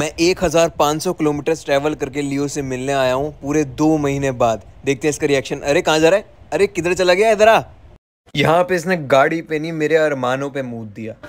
मैं 1500 kilometre travel करके लियो से मिलने आया हूँ पूरे दो महीने बाद देखते हैं इसका रिएक्शन अरे कहाँ जा रहा है अरे किधर चला गया इधर आ यहाँ पे इसने गाड़ी पे नहीं मेरे अरमानों पे मूद दिया